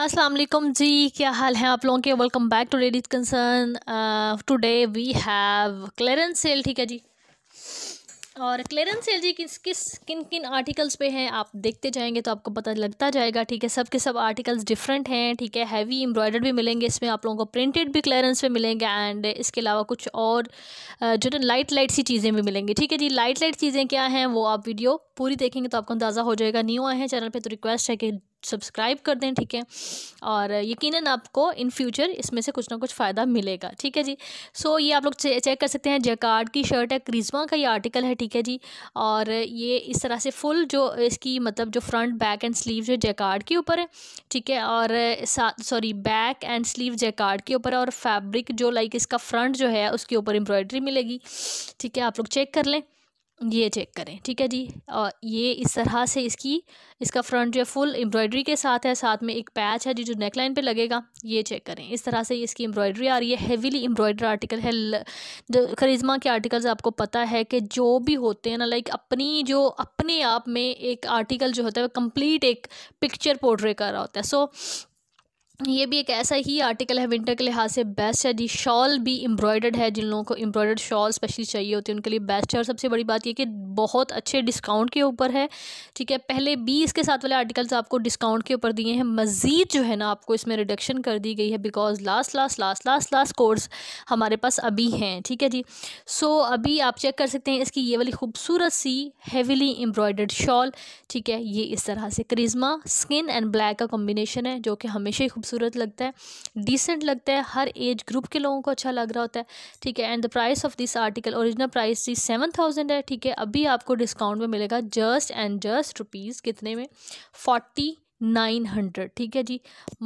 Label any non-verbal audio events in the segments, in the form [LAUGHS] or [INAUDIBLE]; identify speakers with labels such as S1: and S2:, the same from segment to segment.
S1: असलम जी क्या हाल है आप लोगों के welcome back to ladies concern today we have clearance sale ठीक है जी और क्लियरेंस सेल जी किस किस किन किन आर्टिकल्स पे हैं आप देखते जाएंगे तो आपको पता लगता जाएगा ठीक है सब के सब आर्टिकल्स डिफरेंट हैं ठीक है हैवी एम्ब्रॉयडर्ड भी मिलेंगे इसमें आप लोगों को प्रिंटेड भी क्लेरेंस पे मिलेंगे एंड इसके अलावा कुछ और uh, जो ना लाइट लाइट सी चीज़ें भी मिलेंगी ठीक है जी लाइट लाइट चीज़ें क्या हैं वो आप वीडियो पूरी देखेंगे तो आपको अंदाज़ा हो जाएगा न्यू आए हैं चैनल पर तो रिक्वेस्ट है कि सब्सक्राइब कर दें ठीक है और यकीन आपको इन फ्यूचर इसमें से कुछ ना कुछ फ़ायदा मिलेगा ठीक है जी सो ये आप लोग चेक कर सकते हैं जैकार्ड की शर्ट है क्रिजमा का ये आर्टिकल है ठीक है जी और ये इस तरह से फुल जो इसकी मतलब जो फ्रंट बैक एंड स्लीव जो जैकार्ड के ऊपर है ठीक है और sorry back and sleeve jacquard के ऊपर है और फैब्रिक जो लाइक इसका फ्रंट जो है उसके ऊपर एम्ब्रॉयडरी मिलेगी ठीक है आप लोग चेक कर लें ये चेक करें ठीक है जी और ये इस तरह से इसकी इसका फ्रंट जो है फुल एम्ब्रॉयडरी के साथ है साथ में एक पैच है जी जो नेक लाइन पे लगेगा ये चेक करें इस तरह से इसकी एम्ब्रॉयडरी आ रही है हेवीली एम्ब्रॉयडर आर्टिकल है जो करिज्मा के आर्टिकल्स आपको पता है कि जो भी होते हैं ना लाइक अपनी जो अपने आप में एक आर्टिकल जो होता है वो कम्प्लीट एक पिक्चर पोर्ट्रे कर रहा होता है सो so, ये भी एक ऐसा ही आर्टिकल है विंटर के लिहाज से बेस्ट है जी शॉल भी एम्ब्रॉयडर्ड है जिन लोगों को एम्ब्रॉयडर्ड शॉल स्पेशली चाहिए होती है उनके लिए बेस्ट है और सबसे बड़ी बात यह कि बहुत अच्छे डिस्काउंट के ऊपर है ठीक है पहले भी इसके साथ वाले आर्टिकल्स आपको डिस्काउंट के ऊपर दिए हैं मज़ीद जो है ना आपको इसमें रिडक्शन कर दी गई है because last last last last last course हमारे पास अभी हैं ठीक है जी सो so, अभी आप चेक कर सकते हैं इसकी ये वाली खूबसूरत सी हेविली एम्ब्रॉयडर्ड शॉल ठीक है ये इस तरह से करिज्मा स्किन एंड ब्लैक का कॉम्बिनेशन है जो कि हमेशा ही खूबसूरत लगता है डिसेंट लगता है हर एज ग्रुप के लोगों को अच्छा लग रहा होता है ठीक है and the price of this article original price जी सेवन थाउजेंड है ठीक है अभी आपको डिस्काउंट में मिलेगा जस्ट एंड जस्ट रुपीज़ कितने में फोर्टी नाइन हंड्रेड ठीक है जी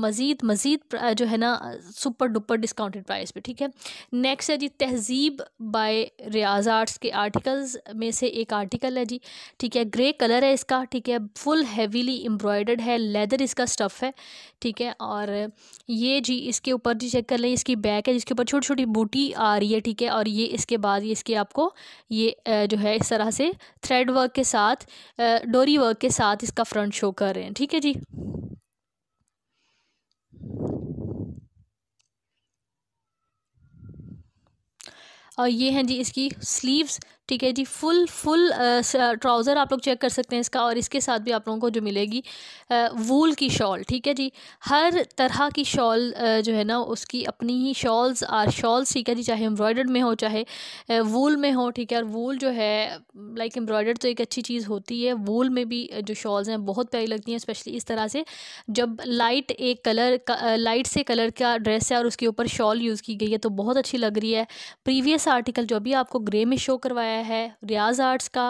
S1: मज़ीद मज़ीद जो है ना सुपर डुपर डिस्काउंटेड प्राइस पे ठीक है नेक्स्ट है जी तहजीब बाय रियाज आर्ट्स के आर्टिकल्स में से एक आर्टिकल है जी ठीक है ग्रे कलर है इसका ठीक है फुल हैवीली एम्ब्रॉयडर्ड है लेदर इसका स्टफ़ है ठीक है और ये जी इसके ऊपर जी चेक कर लें इसकी बैक है जिसके ऊपर छोटी छोटी बूटी आ रही है ठीक है और ये इसके बाद ये इसके आपको ये जो है इस तरह से थ्रेड वर्क के साथ डोरी वर्क के साथ इसका फ्रंट शो कर रहे हैं ठीक है जी और ये हैं जी इसकी स्लीव्स ठीक है जी फुल फुल ट्राउज़र आप लोग चेक कर सकते हैं इसका और इसके साथ भी आप लोगों को जो मिलेगी वूल की शॉल ठीक है जी हर तरह की शॉल जो है ना उसकी अपनी ही शॉल्स आर शॉल्स ठीक है जी चाहे एम्ब्रॉयडर्ड में हो चाहे वूल में हो ठीक है और वूल जो है लाइक एम्ब्रॉयडर्ड तो एक अच्छी चीज़ होती है वूल में भी जो शॉल्स हैं बहुत प्यारी लगती हैं स्पेशली इस तरह से जब लाइट एक कलर लाइट से कलर का ड्रेस है और उसके ऊपर शॉल यूज़ की गई है तो बहुत अच्छी लग रही है प्रीवियस आर्टिकल जो अभी आपको ग्रे में शो करवाया आया है रियाज आर्ट्स का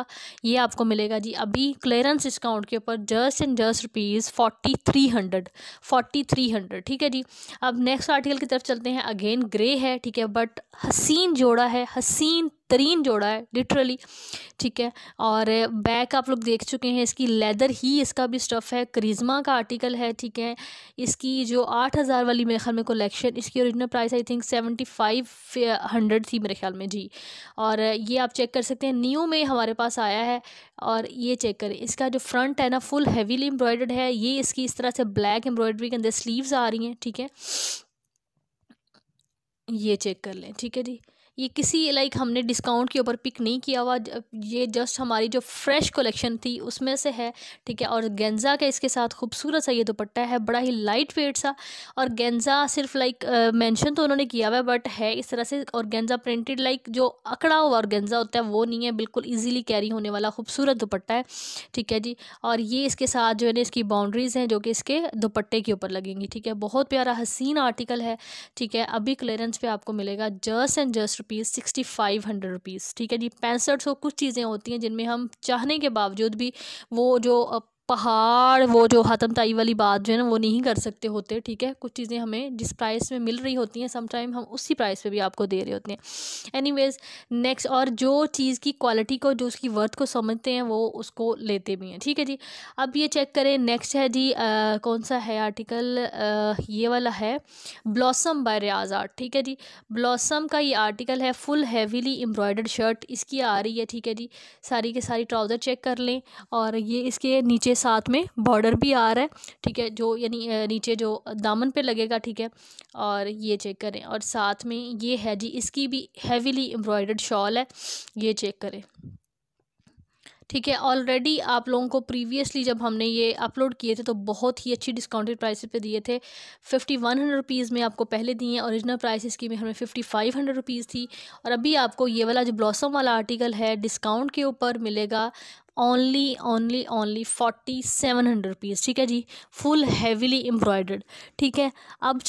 S1: ये आपको मिलेगा जी अभी क्लियरेंस डिस्काउंट के ऊपर just and just rupees forty three hundred forty three hundred ठीक है जी अब नेक्स्ट आर्टिकल की तरफ चलते हैं अगेन ग्रे है ठीक है बट हसीन जोड़ा है हसीन बेहतरीन जोड़ा है लिटरली ठीक है और बैक आप लोग देख चुके हैं इसकी लेदर ही इसका भी स्टफ़ है करिज्मा का आर्टिकल है ठीक है इसकी जो आठ हज़ार वाली मेरे ख्याल में कलेक्शन इसकी original price I think seventy five hundred थी मेरे ख्याल में जी और ये आप चेक कर सकते हैं न्यू में हमारे पास आया है और ये चेक करें इसका जो फ्रंट है ना फुल हैवीली एम्ब्रॉयडर्ड है ये इसकी इस तरह से ब्लैक एम्ब्रॉयडरी के अंदर स्लीव्स आ रही हैं ठीक है ये चेक कर लें ठीक है जी ये किसी लाइक हमने डिस्काउंट के ऊपर पिक नहीं किया हुआ ये जस्ट हमारी जो फ्रेश कलेक्शन थी उसमें से है ठीक है और गेंजा का इसके साथ खूबसूरत सा ये दुपट्टा है बड़ा ही लाइट वेट सा और गेंजा सिर्फ लाइक मेंशन तो उन्होंने किया हुआ है बट है इस तरह से और गेंजा प्रिंटेड लाइक जो अकड़ा हुआ और गेंजा होता है वो नहीं है बिल्कुल ईजिली कैरी होने वाला खूबसूरत दुपट्टा है ठीक है जी और ये इसके साथ जो है ना इसकी बाउंड्रीज़ हैं जो कि इसके दुपट्टे के ऊपर लगेंगी ठीक है बहुत प्यारा हसीन आर्टिकल है ठीक है अभी क्लियरेंस पे आपको मिलेगा just and just rupees sixty five hundred rupees ठीक है जी पैंसठ सौ कुछ चीज़ें होती हैं जिनमें हम चाहने के बावजूद भी वो जो पहाड़ वो जो हतम ताई वाली बात जो है ना वो नहीं कर सकते होते ठीक है कुछ चीज़ें हमें जिस प्राइस में मिल रही होती हैं समटाइम हम उसी प्राइस पे भी आपको दे रहे होते हैं एनीवेज नेक्स्ट और जो चीज़ की क्वालिटी को जो उसकी वर्थ को समझते हैं वो उसको लेते भी हैं ठीक है जी अब ये चेक करें नेक्स्ट है जी आ, कौन सा है आर्टिकल आ, ये वाला है ब्लॉसम बाय रियाज आर्ट ठीक है जी ब्लॉसम का ये आर्टिकल है फुल हैवीली एम्ब्रॉयडर्ड शर्ट इसकी आ रही है ठीक है जी सारी के सारी ट्राउज़र चेक कर लें और ये इसके नीचे साथ में बॉर्डर भी आ रहा है ठीक है जो यानी नीचे जो दामन पे लगेगा ठीक है और ये चेक करें और साथ में ये है जी इसकी भी हैवीली एम्ब्रॉयडर्ड शॉल है ये चेक करें ठीक है ऑलरेडी आप लोगों को प्रीवियसली जब हमने ये अपलोड किए थे तो बहुत ही अच्छी डिस्काउंटेड प्राइस पे दिए थे फिफ्टी वन हंड्रेड रुपीज़ में आपको पहले दिए हैं ओरिजिनल प्राइस इसकी में हमें फिफ्टी फाइव हंड्रेड रुपीज़ थी और अभी आपको ये वाला जो ब्लॉसम वाला आर्टिकल है डिस्काउंट के ऊपर मिलेगा only only only forty seven hundred rupees ठीक है जी फुल हैवीली एम्ब्रॉयडर्ड ठीक है अब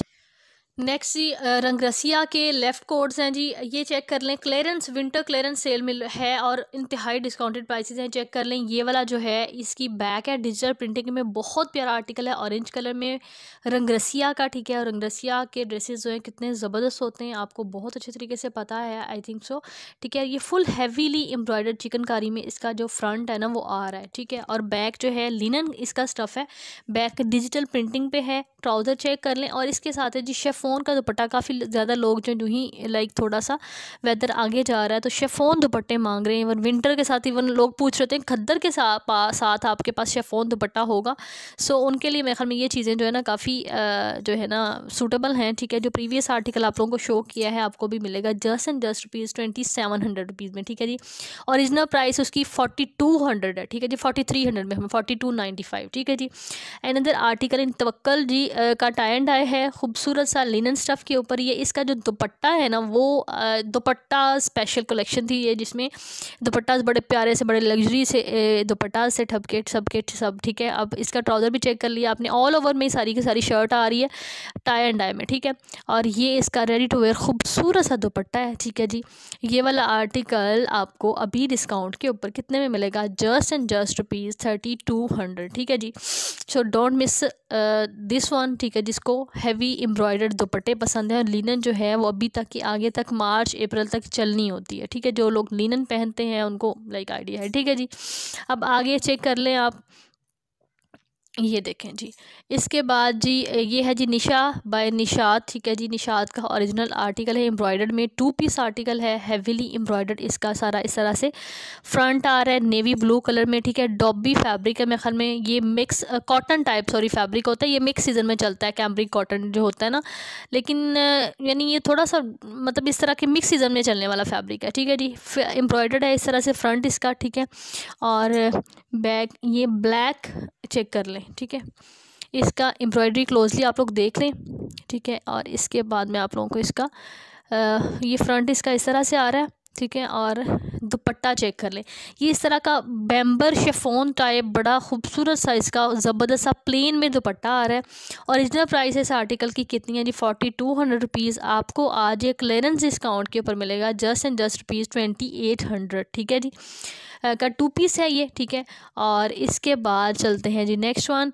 S1: नेक्स्ट जी रंगरसिया के लेफ़्ट कोड्स हैं जी ये चेक कर लें क्लेरेंस विंटर क्लेरेंस सेल मिल है और इंतहाई डिस्काउंटेड प्राइसेस हैं चेक कर लें ये वाला जो है इसकी बैक है डिजिटल प्रिंटिंग में बहुत प्यारा आर्टिकल है ऑरेंज कलर में रंगरसिया का ठीक है और रंगरसिया के ड्रेसेस जो हैं कितने ज़बरदस्त होते हैं आपको बहुत अच्छे तरीके से पता है आई थिंक सो ठीक है ये फुल हैवीली एम्ब्रॉयडर्ड चिकनकारी में इसका जो फ्रंट है ना वो आ रहा है ठीक है और बैक जो है लिनन इसका स्टफ़ है बैक डिजिटल प्रिंटिंग पे है ट्राउज़र चेक कर लें और इसके साथ है जी शेफ शेफ़ोन का दुपट्टा काफ़ी ज़्यादा लोग जो यूँ ही लाइक थोड़ा सा वेदर आगे जा रहा है तो शेफ़ोन दुपट्टे मांग रहे हैं इवन विंटर के साथ इवन लोग पूछ रहे थे खद्दर के साथ साथ आपके पास शेफ़ोन दुपट्टा होगा सो उनके लिए मेरे ख्याल में ये चीज़ें जो है ना काफ़ी जो है ना सूटेबल हैं ठीक है जो प्रीवियस आर्टिकल आप लोगों को शो किया है आपको भी मिलेगा just and just rupees twenty seven hundred rupees में ठीक है जी औरिजिनल प्राइस उसकी फोर्टी टू हंड्रेड है ठीक है जी फोर्टी थ्री हंड्रेड में हमें फोर्टी टू नाइन्टी फाइव ठीक है जी एंड अंदर आर्टिकल इन तवक्ल जी का टाइंड आए है खूबसूरत सा लिनन स्टफ़ के ऊपर ये इसका जो दुपट्टा है ना वो दुपट्टा स्पेशल कलेक्शन थी ये जिसमें दुपट्टा बड़े प्यारे से बड़े लग्जरी से दुपट्टा से ठपके सबके सब ठीक है अब इसका ट्राउज़र भी चेक कर लिया आपने ऑल ओवर में सारी की सारी शर्ट आ रही है टाई एंड डाई में ठीक है और ये इसका रेडी टू वेयर खूबसूरत सा दुपट्टा है ठीक है जी ये वाला आर्टिकल आपको अभी डिस्काउंट के ऊपर कितने में मिलेगा just and just rupees thirty two hundred ठीक है जी so don't miss this one ठीक है जिसको हैवी एम्ब्रॉयडर्ड दुपट्टे पसंद हैं और लिनन जो है वो अभी तक की आगे तक मार्च अप्रैल तक चलनी होती है ठीक है जो लोग लिनन पहनते हैं उनको लाइक आइडिया है ठीक है जी अब आगे चेक कर लें आप ये देखें जी इसके बाद जी ये है जी निशा बाय निशात ठीक है जी निशात का ओरिजिनल आर्टिकल है एम्ब्रॉयडर्ड में टू पीस आर्टिकल है हेविली एम्ब्रॉयडर्ड इसका सारा इस तरह से फ्रंट आ रहा है नेवी ब्लू कलर में ठीक है डॉबी फैब्रिक है मेरे ख्याल में ये mix cotton type sorry fabric होता है ये मिक्स सीजन में चलता है कैम्ब्रिक कॉटन जो होता है ना लेकिन यानी ये थोड़ा सा मतलब इस तरह के मिक्स सीजन में चलने वाला फैब्रिक है ठीक है जी एम्ब्रॉयडर्ड है इस तरह से फ्रंट इसका ठीक है और बैक ये ब्लैक चेक कर लें ठीक है इसका एम्ब्रॉयडरी क्लोजली आप लोग देख लें ठीक है और इसके बाद में आप लोगों को इसका आ, ये फ्रंट इसका इस तरह से आ रहा है ठीक है और दुपट्टा चेक कर लें ये इस तरह का बैम्बर शेफोन टाइप बड़ा खूबसूरत सा इसका ज़बरदस्त सा प्लेन में दुपट्टा आ रहा है ओरिजिनल प्राइस इस आर्टिकल की कितनी है जी फोर्टी टू हंड्रेड रुपीज़ आपको आज एक क्लियरेंस डिस्काउंट के ऊपर मिलेगा just and just rupees twenty eight hundred ठीक है जी का टू पीस है ये ठीक है और इसके बाद चलते हैं जी next one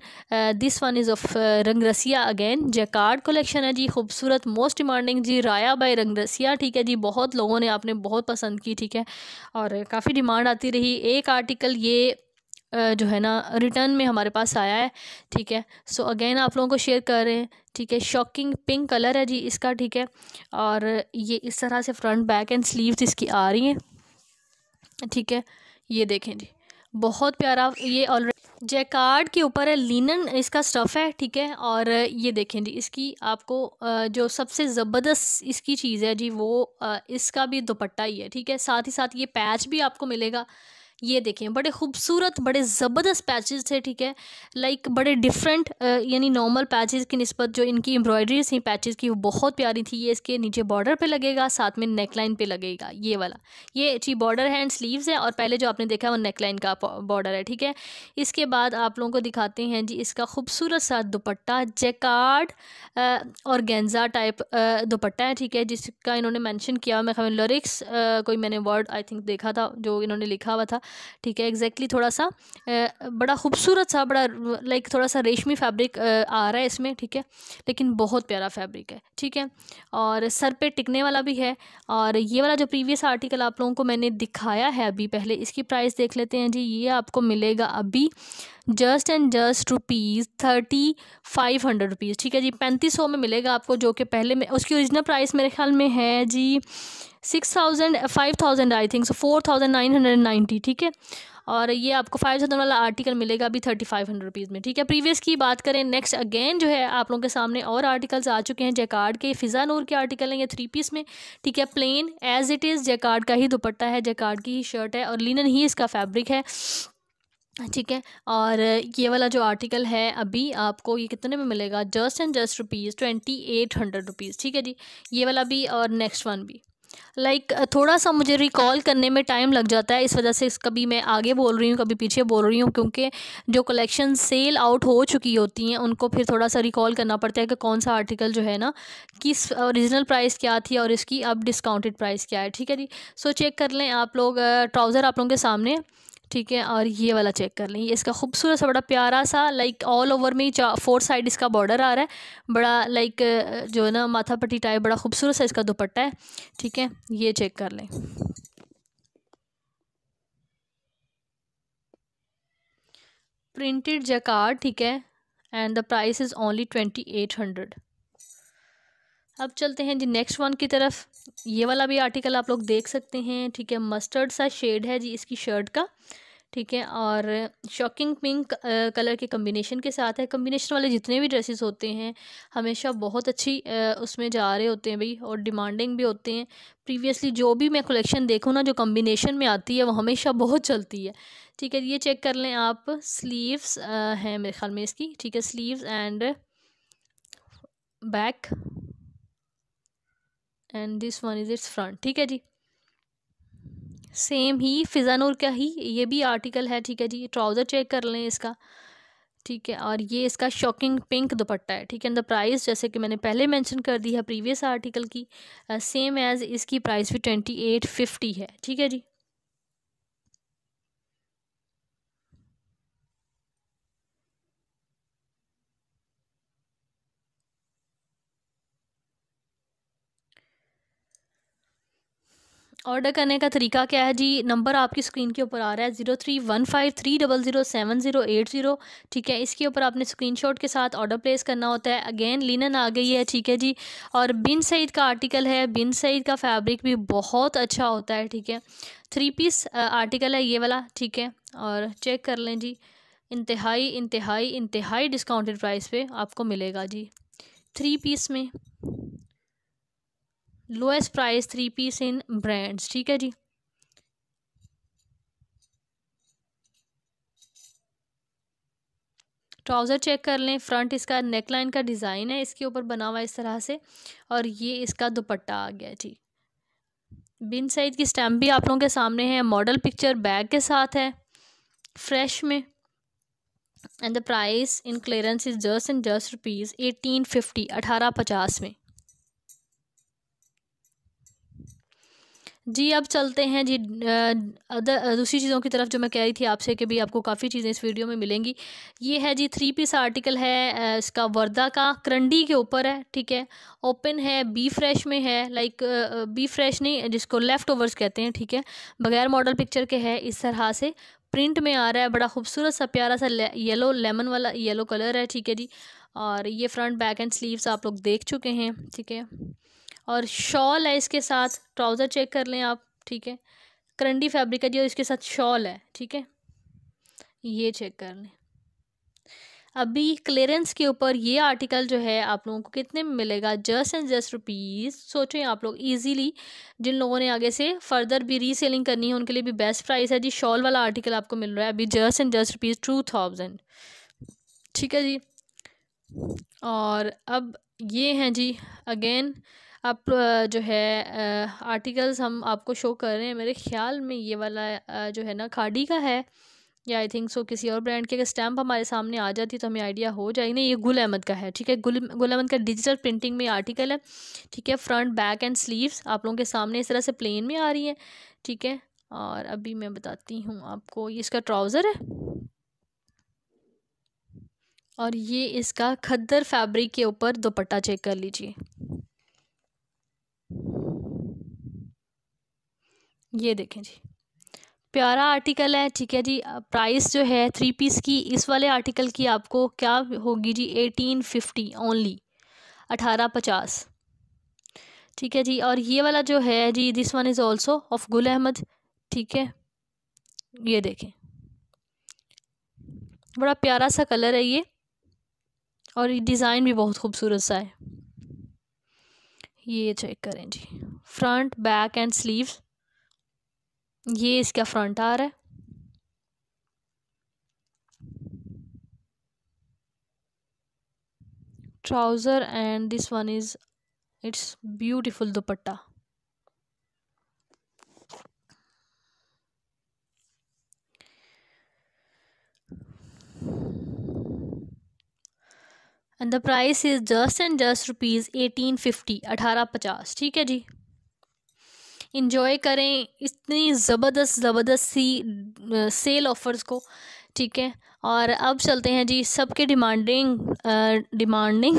S1: this one is of Rang Rasiya again Jaccard collection है जी खूबसूरत मोस्ट डिमांडिंग जी राया बाई रंग रसिया ठीक है जी बहुत लोगों ने आपने बहुत पसंद की ठीक है और काफ़ी डिमांड आती रही एक आर्टिकल ये जो है ना रिटर्न में हमारे पास आया है ठीक है सो so अगेन आप लोगों को शेयर कर रहे हैं ठीक है शॉकिंग पिंक कलर है जी इसका ठीक है और ये इस तरह से फ्रंट बैक एंड स्लीव्स इसकी आ रही हैं ठीक है ये देखें जी बहुत प्यारा ये ऑलरेडी जैकार्ड के ऊपर है लिनन इसका स्टफ़ है ठीक है और ये देखें जी इसकी आपको जो सबसे ज़बरदस्त इसकी चीज़ है जी वो इसका भी दुपट्टा ही है ठीक है साथ ही साथ ये पैच भी आपको मिलेगा ये देखें बड़े खूबसूरत बड़े ज़बरदस्त पैचेस थे ठीक है लाइक बड़े डिफरेंट यानी नॉर्मल पैचेस की नस्बत जो इनकी एम्ब्रॉयडरी थी पैचेस की वो बहुत प्यारी थी ये इसके नीचे बॉर्डर पे लगेगा साथ में नेकलाइन पे लगेगा ये वाला ये जी बॉर्डर है एंड स्लीव्स है और पहले जो आपने देखा वो नेकलाइन का बॉर्डर है ठीक है इसके बाद आप लोगों को दिखाते हैं जी इसका खूबसूरत सा दुपट्टा जैकार्ड और गेंजा टाइप दुपट्टा है ठीक है जिसका इन्होंने मैंशन किया मैं लरिक्स कोई मैंने वर्ड आई थिंक देखा था जो इन्होंने लिखा हुआ था ठीक है एग्जैक्टली exactly थोड़ा सा बड़ा खूबसूरत सा बड़ा लाइक थोड़ा सा रेशमी फैब्रिक आ रहा है इसमें ठीक है लेकिन बहुत प्यारा फैब्रिक है ठीक है और सर पे टिकने वाला भी है और ये वाला जो प्रीवियस आर्टिकल आप लोगों को मैंने दिखाया है अभी पहले इसकी प्राइस देख लेते हैं जी ये आपको मिलेगा अभी just and just rupees thirty five hundred rupees ठीक है जी पैंतीस सौ में मिलेगा आपको जो कि पहले में उसकी ओरिजिनल प्राइस मेरे ख्याल में है जी six thousand five thousand I think so four thousand nine hundred ninety ठीक है और ये आपको फाइव थाउजेंड वाला आर्टिकल मिलेगा अभी थर्टी फाइव हंड्रेड रुपीज़ में ठीक है प्रीवियस की बात करें नेक्स्ट अगेन जो है आप लोगों के सामने और आर्टिकल्स आ चुके हैं जैकार्ड के फिज़ा नूर के आर्टिकल हैं ये थ्री पीस में ठीक है plain as it is jacquard का ही दुपट्टा है जैकार्ड की ही शर्ट है और लिनन ही इसका फैब्रिक है ठीक है और ये वाला जो आर्टिकल है अभी आपको ये कितने में मिलेगा just and just rupees twenty eight hundred rupees ठीक है जी ये वाला भी और नेक्स्ट वन भी लाइक like, थोड़ा सा मुझे रिकॉल करने में टाइम लग जाता है इस वजह से कभी मैं आगे बोल रही हूँ कभी पीछे बोल रही हूँ क्योंकि जो कलेक्शन सेल आउट हो चुकी होती हैं उनको फिर थोड़ा सा रिकॉल करना पड़ता है कि कौन सा आर्टिकल जो है ना किस ओरिजिनल प्राइस क्या थी और इसकी अब डिस्काउंटेड प्राइस क्या है ठीक है जी सो चेक कर लें आप लोग ट्राउज़र आप लोगों के सामने ठीक है और ये वाला चेक कर लें इसका खूबसूरत सा बड़ा प्यारा सा लाइक ऑल ओवर में फोर साइड इसका बॉर्डर आ रहा है बड़ा लाइक जो है ना माथा पट्टी टाइप बड़ा खूबसूरत सा इसका दुपट्टा है ठीक है ये चेक कर लें प्रिंटेड जकार ठीक है and the price is only twenty eight hundred अब चलते हैं जी नेक्स्ट वन की तरफ ये वाला भी आर्टिकल आप लोग देख सकते हैं ठीक है मस्टर्ड सा शेड है जी इसकी शर्ट का ठीक है और शॉकिंग पिंक कलर के कम्बिनेशन के साथ है कम्बिनेशन वाले जितने भी ड्रेसेस होते हैं हमेशा बहुत अच्छी उसमें जा रहे होते हैं भाई और डिमांडिंग भी होते हैं प्रीवियसली जो भी मैं कलेक्शन देखूँ ना जो कम्बिनेशन में आती है वो हमेशा [LAUGHS] बहुत चलती है ठीक है ये चेक कर लें आप स्लीव्स हैं मेरे ख्याल में इसकी ठीक है sleeves and back and this one is its front ठीक है जी सेम ही फिजानूर का ही ये भी आर्टिकल है ठीक है जी ट्राउज़र चेक कर लें इसका ठीक है और ये इसका शॉकिंग पिंक दुपट्टा है ठीक है एंड द प्राइस जैसे कि मैंने पहले मेंशन कर दी है प्रीवियस आर्टिकल की सेम एज़ इसकी प्राइस भी ट्वेंटी एट फिफ्टी है ठीक है जी ऑर्डर करने का तरीका क्या है जी नंबर आपकी स्क्रीन के ऊपर आ रहा है zero three one five three double zero seven zero eight zero ठीक है इसके ऊपर आपने स्क्रीनशॉट के साथ ऑर्डर प्लेस करना होता है अगेन लिनन आ गई है ठीक है जी और बिन सईद का आर्टिकल है बिन सईद का फैब्रिक भी बहुत अच्छा होता है ठीक है थ्री पीस आर्टिकल है ये वाला ठीक है और चेक कर लें जी इंतहाई इंतहाई इंतहाई डिस्काउंटेड प्राइस पे आपको मिलेगा जी थ्री पीस में lowest price three piece in brands ठीक है जी ट्राउज़र चेक कर लें फ्रंट इसका नेकलाइन का डिज़ाइन है इसके ऊपर बना हुआ इस तरह से और ये इसका दुपट्टा आ गया जी बिन साइज की स्टैम्प भी आप लोगों के सामने है मॉडल पिक्चर बैग के साथ है फ्रेश में and the price in clearance is just and just rupees eighteen fifty अठारह पचास में जी अब चलते हैं जी अदर दूसरी चीज़ों की तरफ जो मैं कह रही थी आपसे कि भी आपको काफ़ी चीज़ें इस वीडियो में मिलेंगी ये है जी थ्री पीस आर्टिकल है इसका वर्दा का करंडी के ऊपर है ठीक है ओपन है बी फ्रेश में है लाइक बी फ्रेश नहीं जिसको लेफ़्ट ओवर्स कहते हैं ठीक है बगैर मॉडल पिक्चर के है इस तरह से प्रिंट में आ रहा है बड़ा खूबसूरत सा प्यारा सा येलो लेमन वाला येलो कलर है ठीक है जी और ये फ्रंट बैक एंड स्लीव्स आप लोग देख चुके हैं ठीक है और शॉल है इसके साथ ट्राउज़र चेक कर लें आप ठीक है करंडी फैब्रिक है जी और इसके साथ शॉल है ठीक है ये चेक कर लें अभी क्लियरेंस के ऊपर ये आर्टिकल जो है आप लोगों को कितने में मिलेगा जस्ट एंड जस्ट रुपीज़ सोचें आप लोग इजीली जिन लोगों ने आगे से फर्दर भी रीसेलिंग करनी है उनके लिए भी बेस्ट प्राइस है जी शॉल वाला आर्टिकल आपको मिल रहा है अभी just and just rupees two thousand ठीक है जी और अब ये हैं जी अगेन आप जो है आर्टिकल्स हम आपको शो कर रहे हैं मेरे ख्याल में ये वाला जो है ना खाडी का है या आई थिंक सो किसी और ब्रांड की अगर स्टैम्प हमारे सामने आ जाती तो हमें आइडिया हो जाएगी ना ये गुल अहमद का है ठीक है गुल गुल अहमद का डिजिटल प्रिंटिंग में आर्टिकल है ठीक है फ्रंट बैक एंड स्लीव्स आप लोगों के सामने इस तरह से प्लेन में आ रही है ठीक है और अभी मैं बताती हूँ आपको ये इसका ट्राउज़र है और ये इसका खद्दर फैब्रिक के ऊपर दोपट्टा चेक कर लीजिए ये देखें जी प्यारा आर्टिकल है ठीक है जी प्राइस जो है थ्री पीस की इस वाले आर्टिकल की आपको क्या होगी जी एटीन फिफ्टी ओनली अठारह पचास ठीक है जी और ये वाला जो है जी this one is also of Gul Ahmed ठीक है ये देखें बड़ा प्यारा सा कलर है ये और डिज़ाइन भी बहुत खूबसूरत सा है ये चेक करें जी फ्रंट बैक एंड स्लीव्स ये इसका फ्रंट आ रहा है trouser and this one is its beautiful dupatta and the price is just and just rupees eighteen fifty अठारह पचास ठीक है जी इन्जॉय करें इतनी ज़बरदस्त ज़बरदस्त सी सेल ऑफ़र्स को ठीक है और अब चलते हैं जी सबके डिमांडिंग डिमांडिंग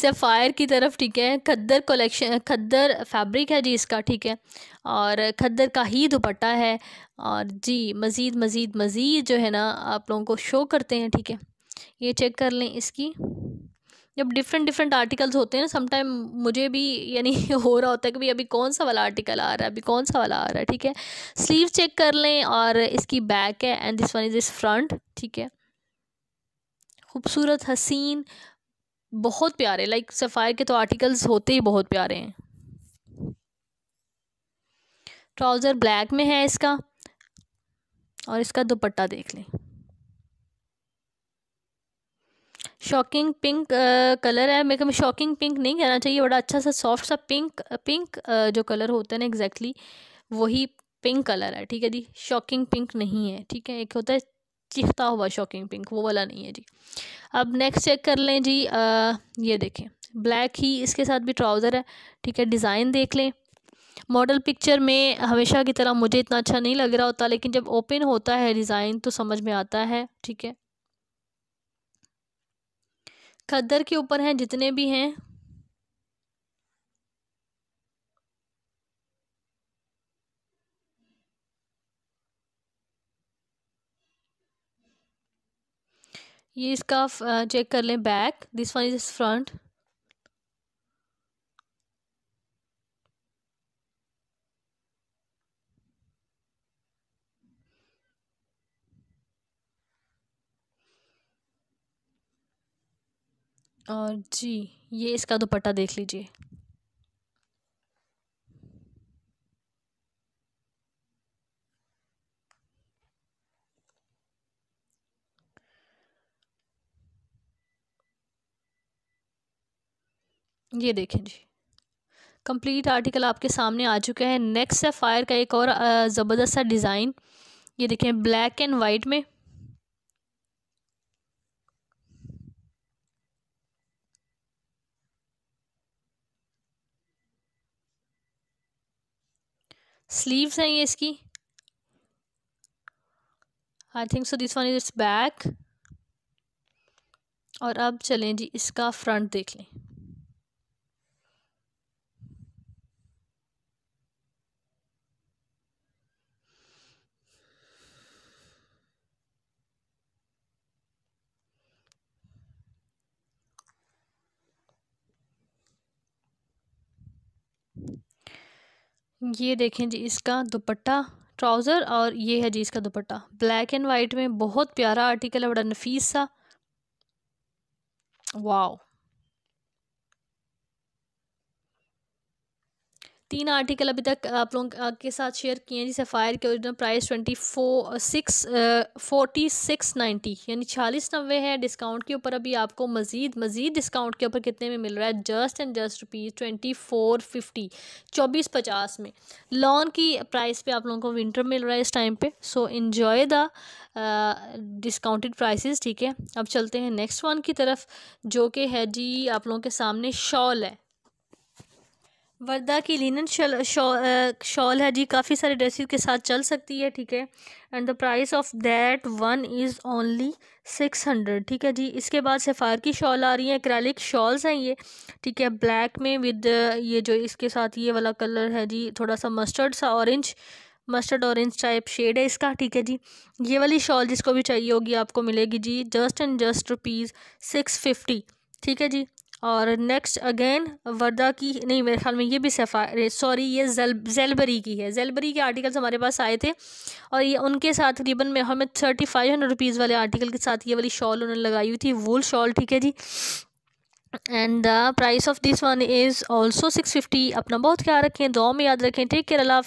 S1: सेफायर की तरफ ठीक है खद्दर कलेक्शन खद्दर फैब्रिक है जी इसका ठीक है और खद्दर का ही दुपट्टा है और जी मज़ीद मज़ीद मज़ीद जो है ना आप लोगों को शो करते हैं ठीक है ये चेक कर लें इसकी जब डिफरेंट डिफरेंट आर्टिकल्स होते हैं ना समटाइम मुझे भी यानी [LAUGHS] हो रहा होता है कि भाई अभी कौन सा वाला आर्टिकल आ रहा है अभी कौन सा वाला आ रहा है ठीक है स्लीव चेक कर लें और इसकी बैक है एंड दिस वन इज़ इस फ्रंट ठीक है खूबसूरत हसीन बहुत प्यारे लाइक सफ़ायर के तो आर्टिकल्स होते ही बहुत प्यारे हैं ट्राउज़र ब्लैक में है इसका और इसका दुपट्टा देख लें शॉकिंग पिंक कलर है मेरे को शॉकिंग पिंक नहीं कहना चाहिए बड़ा अच्छा सा सॉफ्ट सा पिंक पिंक uh, जो कलर होता है ना एग्जैक्टली वही पिंक कलर है ठीक है जी शॉकिंग पिंक नहीं है ठीक है एक होता है चिखता हुआ शॉकिंग पिंक वो वाला नहीं है जी अब नेक्स्ट चेक कर लें जी आ, uh, ये देखें ब्लैक ही इसके साथ भी ट्राउज़र है ठीक है डिज़ाइन देख लें मॉडल पिक्चर में हमेशा की तरह मुझे इतना अच्छा नहीं लग रहा होता लेकिन जब ओपन होता है डिज़ाइन तो समझ में आता है ठीक है खद्दर के ऊपर हैं जितने भी हैं ये इसका चेक कर लें back this one is front और जी ये इसका दुपट्टा देख लीजिए ये देखें जी कंप्लीट आर्टिकल आपके सामने आ चुका है नेक्स्ट है फायर का एक और ज़बरदस्त सा डिज़ाइन ये देखें ब्लैक एंड वाइट में स्लीव्स हैं ये इसकी I think so this one is its back और अब चलें जी इसका फ्रंट देख लें ये देखें जी इसका दुपट्टा ट्राउज़र और ये है जी इसका दुपट्टा ब्लैक एंड वाइट में बहुत प्यारा आर्टिकल है बड़ा नफीस सा वाओ तीन आर्टिकल अभी तक आप लोगों के साथ शेयर किए हैं जिस एफ के original price twenty four six forty six ninety यानी छियालीस नब्बे है डिस्काउंट के ऊपर अभी आपको मजीद मजीद डिस्काउंट के ऊपर कितने में मिल रहा है just and just rupees twenty four fifty चौबीस पचास में लॉन की प्राइस पे आप लोगों को विंटर मिल रहा है इस टाइम पे so enjoy the discounted prices ठीक है अब चलते हैं नेक्स्ट वन की तरफ जो कि है जी आप लोगों के सामने शॉल है वर्दा की लिनन शॉल शॉल है जी काफ़ी सारे ड्रेसेस के साथ चल सकती है ठीक है and the price of that one is only six hundred ठीक है जी इसके बाद सफ़ार की शॉल आ रही है क्रैलिक शॉल्स हैं ये ठीक है ब्लैक में विद ये जो इसके साथ ये वाला कलर है जी थोड़ा सा मस्टर्ड सा orange mustard orange type shade है इसका ठीक है जी ये वाली शॉल जिसको भी चाहिए होगी आपको मिलेगी जी just and just rupees six fifty ठीक है जी और नेक्स्ट अगेन वर्दा की नहीं मेरे ख्याल में ये भी सफ़ा सॉरी ये जल जेलबरी की है जेलबरी के आर्टिकल्स हमारे पास आए थे और ये उनके साथ तकरीबन में हमें थर्टी फाइव हंड्रेड रुपीज़ वाले आर्टिकल के साथ ये वाली शॉल उन्होंने लगाई हुई थी वूल शॉल ठीक है जी and the price of this one is also six fifty अपना बहुत ख्याल रखें दो में याद रखें टेक केयर अल्लाह